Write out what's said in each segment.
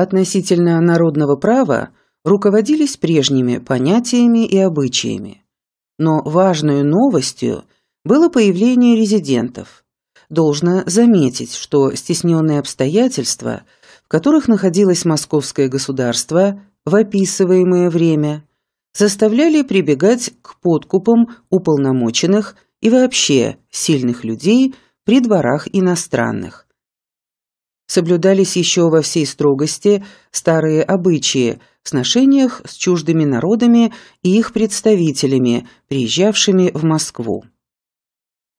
относительно народного права руководились прежними понятиями и обычаями. Но важную новостью было появление резидентов. Должно заметить, что стесненные обстоятельства, в которых находилось московское государство в описываемое время, заставляли прибегать к подкупам уполномоченных и вообще сильных людей при дворах иностранных, соблюдались еще во всей строгости старые обычаи в сношениях с чуждыми народами и их представителями, приезжавшими в Москву.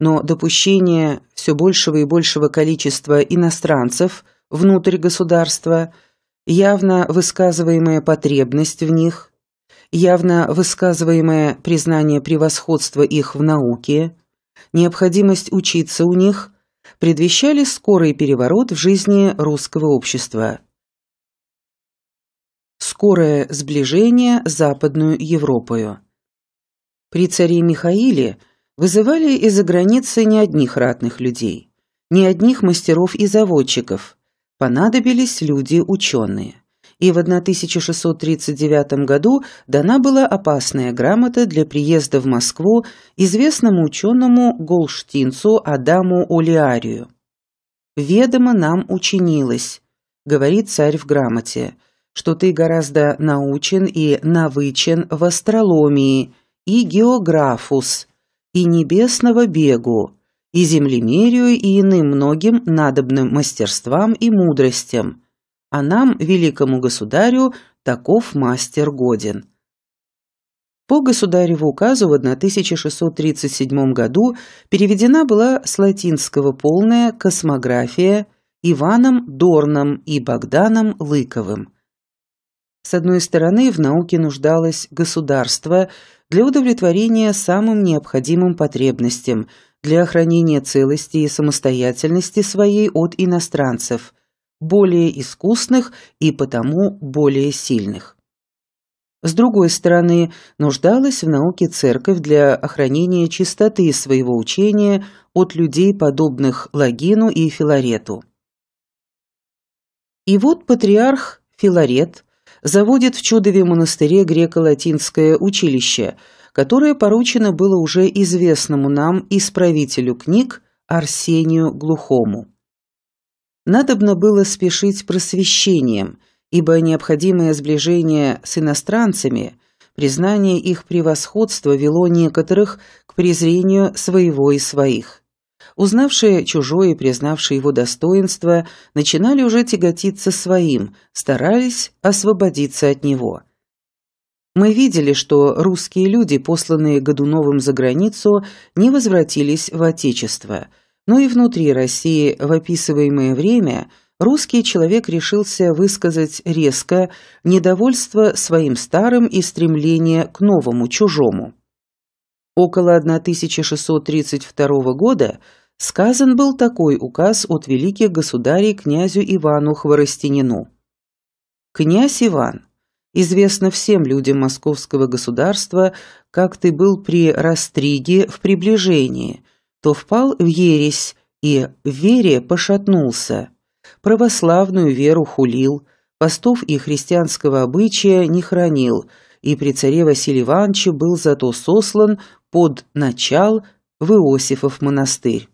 Но допущение все большего и большего количества иностранцев внутрь государства, явно высказываемая потребность в них, явно высказываемое признание превосходства их в науке, необходимость учиться у них – предвещали скорый переворот в жизни русского общества. Скорое сближение с Западную Европою. При царе Михаиле вызывали из-за границы не одних ратных людей, не одних мастеров и заводчиков, понадобились люди-ученые и в 1639 году дана была опасная грамота для приезда в Москву известному ученому Голштинцу Адаму Олиарию. «Ведомо нам учинилось», — говорит царь в грамоте, «что ты гораздо научен и навычен в астроломии и географус, и небесного бегу, и землемерию и иным многим надобным мастерствам и мудростям» а нам, великому государю, таков мастер годен. По государеву указу в 1637 году переведена была с латинского полная «Космография» Иваном Дорном и Богданом Лыковым. С одной стороны, в науке нуждалось государство для удовлетворения самым необходимым потребностям, для хранения целости и самостоятельности своей от иностранцев – более искусных и потому более сильных. С другой стороны, нуждалась в науке церковь для охранения чистоты своего учения от людей, подобных Лагину и Филарету. И вот патриарх Филарет заводит в чудове монастыре греко-латинское училище, которое поручено было уже известному нам исправителю книг Арсению Глухому. Надобно было спешить просвещением, ибо необходимое сближение с иностранцами, признание их превосходства вело некоторых к презрению своего и своих. Узнавшие чужое и признавшие его достоинство, начинали уже тяготиться своим, старались освободиться от него. Мы видели, что русские люди, посланные Годуновым за границу, не возвратились в Отечество – но ну и внутри России в описываемое время русский человек решился высказать резко недовольство своим старым и стремление к новому, чужому. Около 1632 года сказан был такой указ от великих государей князю Ивану Хворостинину. «Князь Иван, известно всем людям московского государства, как ты был при растриге в приближении, то впал в ересь и в вере пошатнулся. Православную веру хулил, постов и христианского обычая не хранил, и при царе Василия Ивановича был зато сослан под начал в Иосифов монастырь.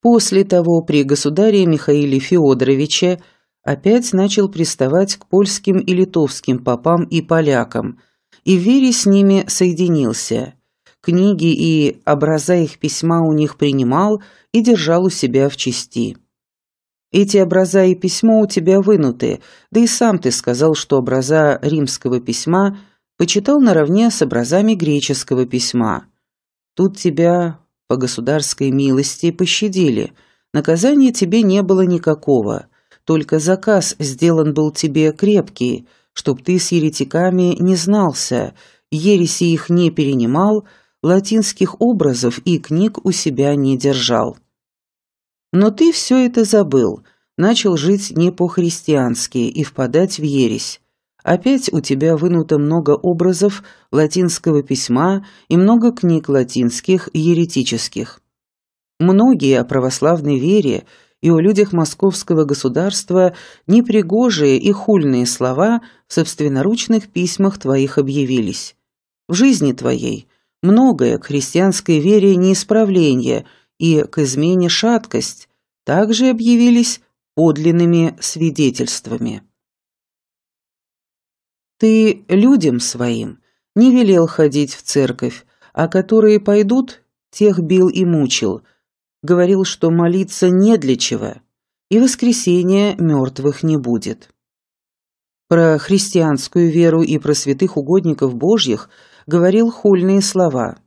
После того при государе Михаиле Феодоровиче опять начал приставать к польским и литовским попам и полякам, и в вере с ними соединился – Книги и образа их письма у них принимал и держал у себя в чести. Эти образа и письмо у тебя вынуты, да и сам ты сказал, что образа римского письма почитал наравне с образами греческого письма. Тут тебя по государской милости пощадили. Наказания тебе не было никакого, только заказ сделан был тебе крепкий, чтоб ты с еретиками не знался, ереси их не перенимал, латинских образов и книг у себя не держал. Но ты все это забыл, начал жить не по-христиански и впадать в ересь. Опять у тебя вынуто много образов латинского письма и много книг латинских еретических. Многие о православной вере и о людях московского государства непригожие и хульные слова в собственноручных письмах твоих объявились. В жизни твоей Многое к христианской вере неисправление и к измене шаткость также объявились подлинными свидетельствами. «Ты людям своим не велел ходить в церковь, а которые пойдут, тех бил и мучил, говорил, что молиться не для чего, и воскресения мертвых не будет». Про христианскую веру и про святых угодников божьих говорил хульные слова.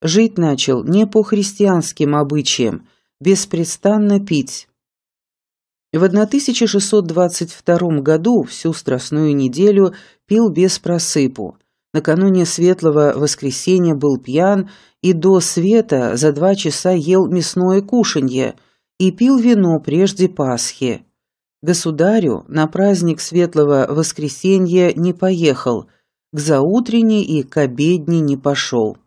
Жить начал не по христианским обычаям, беспрестанно пить. В 1622 году всю Страстную неделю пил без просыпу. Накануне Светлого Воскресенья был пьян и до света за два часа ел мясное кушанье и пил вино прежде Пасхи. Государю на праздник Светлого Воскресенья не поехал, к заутренне и к обедне не пошел.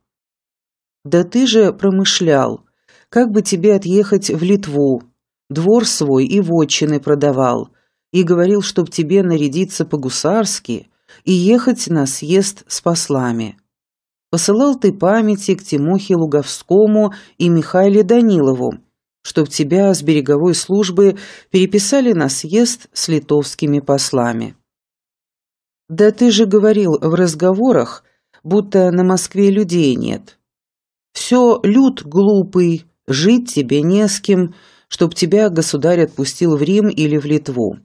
Да ты же промышлял, как бы тебе отъехать в Литву, двор свой и вотчины продавал, и говорил, чтоб тебе нарядиться по-гусарски и ехать на съезд с послами. Посылал ты памяти к Тимохе Луговскому и Михаиле Данилову, чтоб тебя с береговой службы переписали на съезд с литовскими послами. Да ты же говорил в разговорах, будто на Москве людей нет. Все люд глупый, жить тебе не с кем, чтоб тебя государь отпустил в Рим или в Литву.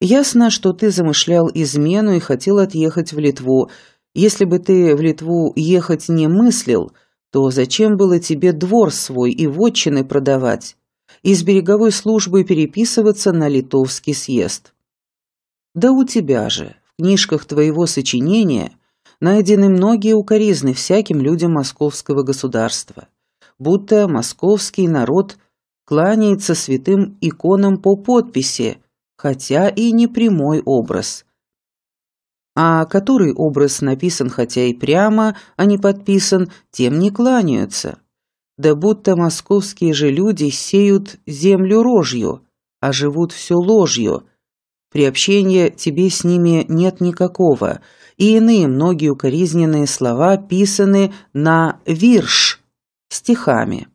Ясно, что ты замышлял измену и хотел отъехать в Литву. Если бы ты в Литву ехать не мыслил – то зачем было тебе двор свой и вотчины продавать? Из береговой службы переписываться на литовский съезд. Да у тебя же, в книжках твоего сочинения найдены многие укоризны всяким людям московского государства, будто московский народ кланяется святым иконам по подписи, хотя и не прямой образ – а который образ написан хотя и прямо, а не подписан, тем не кланяются. Да будто московские же люди сеют землю рожью, а живут все ложью. Приобщения тебе с ними нет никакого, и иные многие укоризненные слова писаны на «вирш» стихами.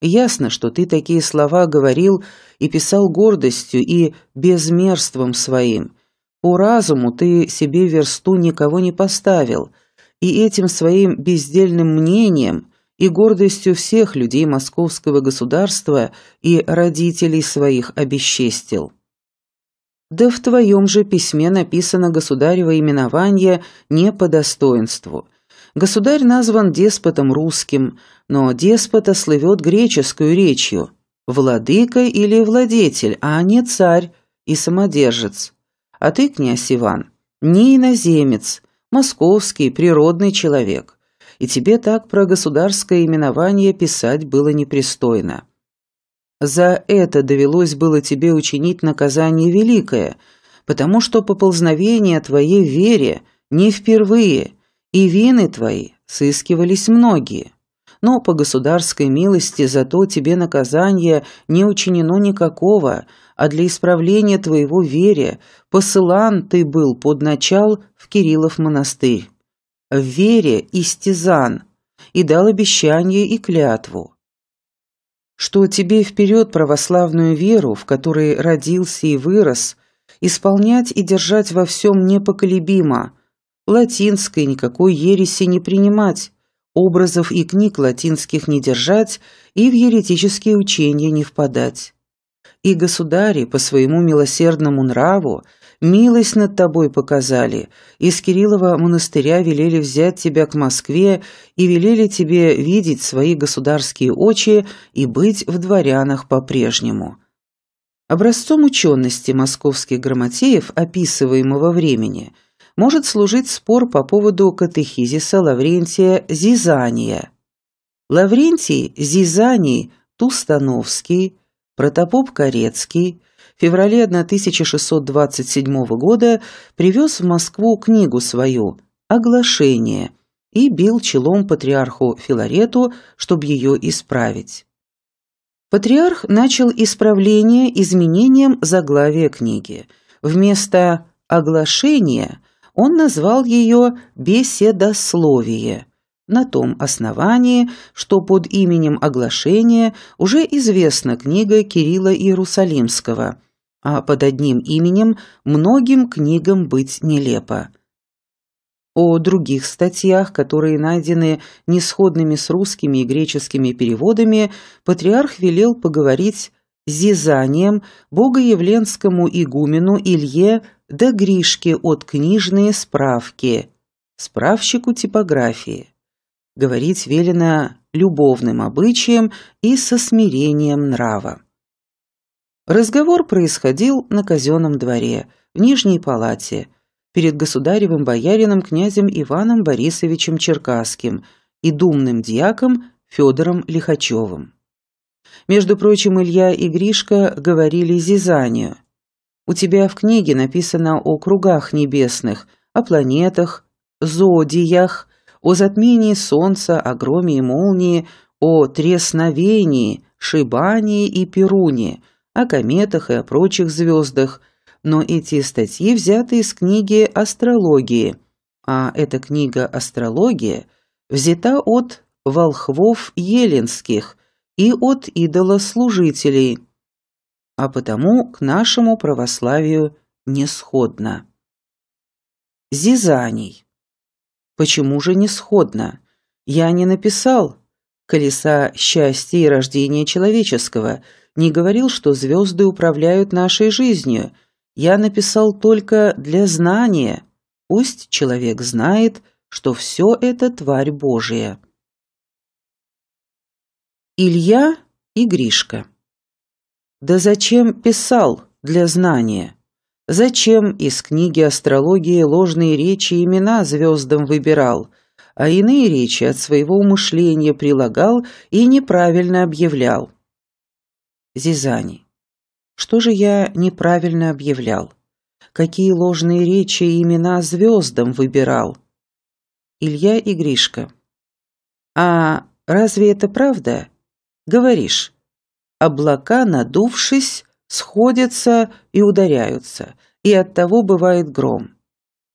Ясно, что ты такие слова говорил и писал гордостью и безмерством своим – по разуму ты себе версту никого не поставил, и этим своим бездельным мнением и гордостью всех людей московского государства и родителей своих обесчестил. Да в твоем же письме написано государево именование не по достоинству. Государь назван деспотом русским, но деспота слывет греческую речью. Владыка или владетель, а не царь и самодержец. А ты, князь Иван, не иноземец, московский, природный человек. И тебе так про государское именование писать было непристойно. За это довелось было тебе учинить наказание великое, потому что поползновение твоей вере не впервые, и вины твои сыскивались многие. Но по государской милости зато тебе наказание не учинено никакого – а для исправления твоего верия посылан ты был под начал в Кириллов монастырь. В вере истязан, и дал обещание и клятву, что тебе вперед православную веру, в которой родился и вырос, исполнять и держать во всем непоколебимо, латинской никакой ереси не принимать, образов и книг латинских не держать и в еретические учения не впадать и государи по своему милосердному нраву милость над тобой показали, из Кириллова монастыря велели взять тебя к Москве и велели тебе видеть свои государские очи и быть в дворянах по-прежнему». Образцом учености московских грамотеев описываемого времени может служить спор по поводу катехизиса Лаврентия Зизания. Лаврентий Зизаний Тустановский – Протопоп Корецкий в феврале 1627 года привез в Москву книгу свою «Оглашение» и бил челом патриарху Филарету, чтобы ее исправить. Патриарх начал исправление изменением заглавия книги. Вместо "Оглашение" он назвал ее «беседословие», на том основании, что под именем оглашения уже известна книга Кирилла Иерусалимского, а под одним именем многим книгам быть нелепо. О других статьях, которые найдены несходными с русскими и греческими переводами, патриарх велел поговорить с зизанием богоявленскому игумену Илье да Гришке от книжные справки, справщику типографии. Говорить велено любовным обычаем и со смирением нрава. Разговор происходил на казенном дворе, в Нижней палате, перед государевым боярином князем Иваном Борисовичем Черкасским и думным диаком Федором Лихачевым. Между прочим, Илья и Гришка говорили Зизанию. «У тебя в книге написано о кругах небесных, о планетах, зодиях, о затмении солнца, о громе и молнии, о тресновении, шибании и перуне, о кометах и о прочих звездах, но эти статьи взяты из книги «Астрологии», а эта книга «Астрология» взята от «Волхвов еленских» и от «Идолослужителей», а потому к нашему православию не сходна. Зизаний Почему же не сходно? Я не написал «Колеса счастья и рождения человеческого», не говорил, что звезды управляют нашей жизнью. Я написал только «для знания». Пусть человек знает, что все это тварь Божия. Илья и Гришка. Да зачем писал для знания? Зачем из книги астрологии ложные речи и имена звездам выбирал, а иные речи от своего умышления прилагал и неправильно объявлял? Зизани. Что же я неправильно объявлял? Какие ложные речи и имена звездам выбирал? Илья и Гришка. А разве это правда? Говоришь, облака, надувшись, сходятся и ударяются, и от того бывает гром.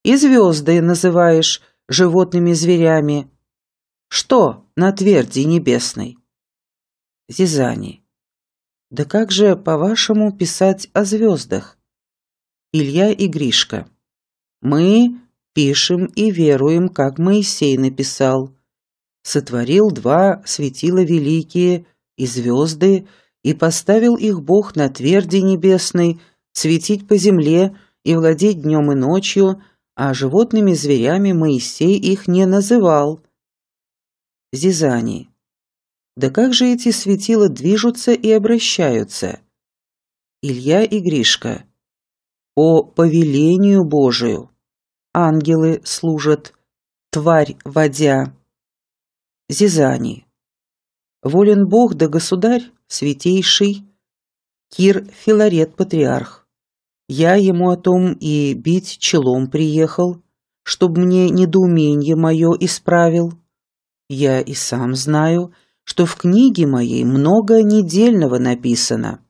И звезды называешь животными зверями. Что на тверди небесной? Зизани. Да как же, по-вашему, писать о звездах? Илья и Гришка. Мы пишем и веруем, как Моисей написал. Сотворил два светила великие и звезды, и поставил их Бог на тверди небесной, светить по земле и владеть днем и ночью, а животными зверями Моисей их не называл. Зизани. Да как же эти светила движутся и обращаются? Илья и Гришка. По повелению Божию. Ангелы служат, тварь водя. Зизани. Волен Бог да Государь, святейший, Кир Филарет Патриарх. Я ему о том и бить челом приехал, чтоб мне недоумение мое исправил. Я и сам знаю, что в книге моей много недельного написано.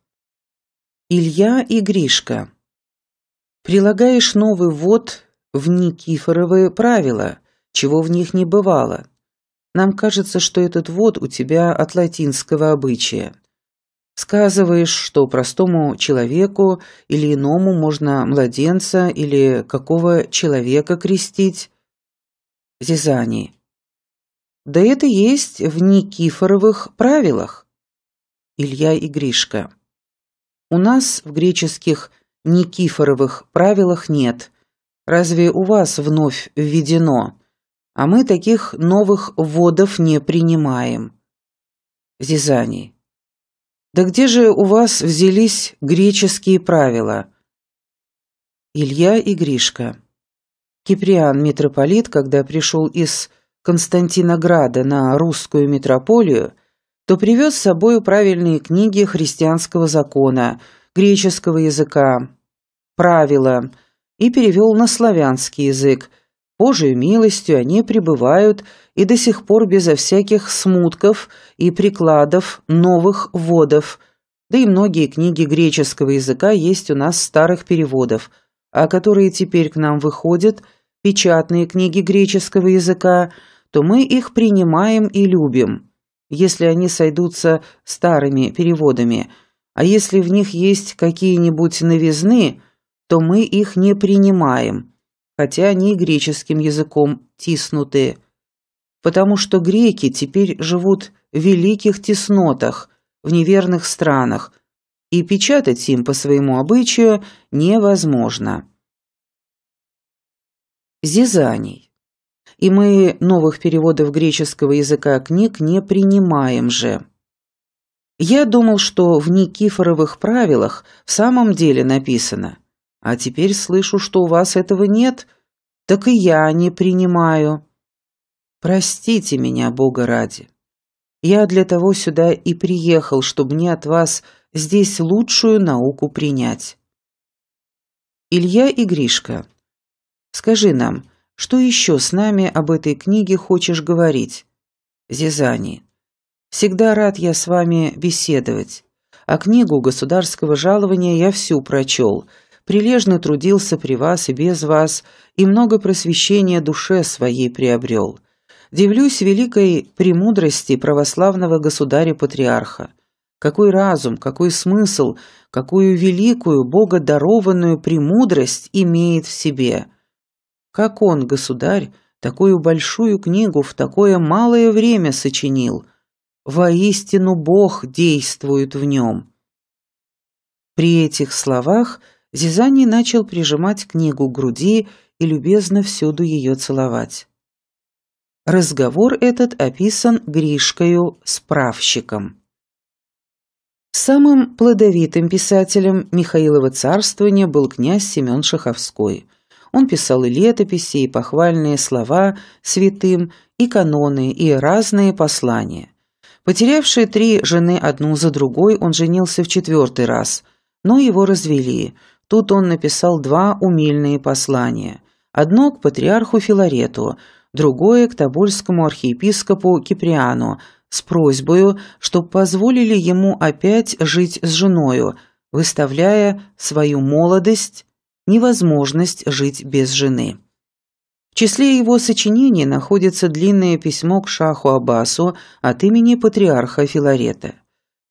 Илья и Гришка. Прилагаешь новый ввод в Никифоровые правила, чего в них не бывало. Нам кажется, что этот вод у тебя от латинского обычая. Сказываешь, что простому человеку или иному можно младенца или какого человека крестить. Зизани. Да это есть в Никифоровых правилах. Илья и Гришка. У нас в греческих Никифоровых правилах нет. Разве у вас вновь введено? а мы таких новых водов не принимаем. Зизаний. Да где же у вас взялись греческие правила? Илья и Гришка. Киприан митрополит, когда пришел из Константинограда на русскую митрополию, то привез с собой правильные книги христианского закона, греческого языка, правила и перевел на славянский язык – Божию милостью они пребывают и до сих пор безо всяких смутков и прикладов новых водов. да и многие книги греческого языка есть у нас старых переводов, а которые теперь к нам выходят, печатные книги греческого языка, то мы их принимаем и любим, если они сойдутся старыми переводами, а если в них есть какие-нибудь новизны, то мы их не принимаем – хотя они и греческим языком тиснутые, потому что греки теперь живут в великих теснотах, в неверных странах, и печатать им по своему обычаю невозможно. Зизаний. И мы новых переводов греческого языка книг не принимаем же. Я думал, что в Никифоровых правилах в самом деле написано – а теперь слышу, что у вас этого нет, так и я не принимаю. Простите меня, Бога ради. Я для того сюда и приехал, чтобы мне от вас здесь лучшую науку принять. Илья и Гришка, скажи нам, что еще с нами об этой книге хочешь говорить? Зизани. Всегда рад я с вами беседовать. А книгу государского жалования я всю прочел – прилежно трудился при вас и без вас, и много просвещения душе своей приобрел. Дивлюсь великой премудрости православного государя-патриарха. Какой разум, какой смысл, какую великую, богодарованную премудрость имеет в себе. Как он, государь, такую большую книгу в такое малое время сочинил. Воистину Бог действует в нем». При этих словах – Зизани начал прижимать книгу к груди и любезно всюду ее целовать. Разговор этот описан Гришкою, справщиком. Самым плодовитым писателем Михаилова царствования был князь Семен Шаховской. Он писал и летописи, и похвальные слова святым, и каноны, и разные послания. Потерявший три жены одну за другой, он женился в четвертый раз, но его развели – Тут он написал два умильные послания. Одно к патриарху Филарету, другое к тобольскому архиепископу Киприану с просьбою, чтобы позволили ему опять жить с женою, выставляя свою молодость, невозможность жить без жены. В числе его сочинений находится длинное письмо к шаху Аббасу от имени патриарха Филарета.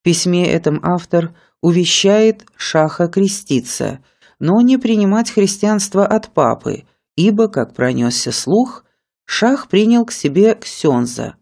В письме этом автор – увещает Шаха креститься, но не принимать христианство от папы, ибо, как пронесся слух, Шах принял к себе Ксенза,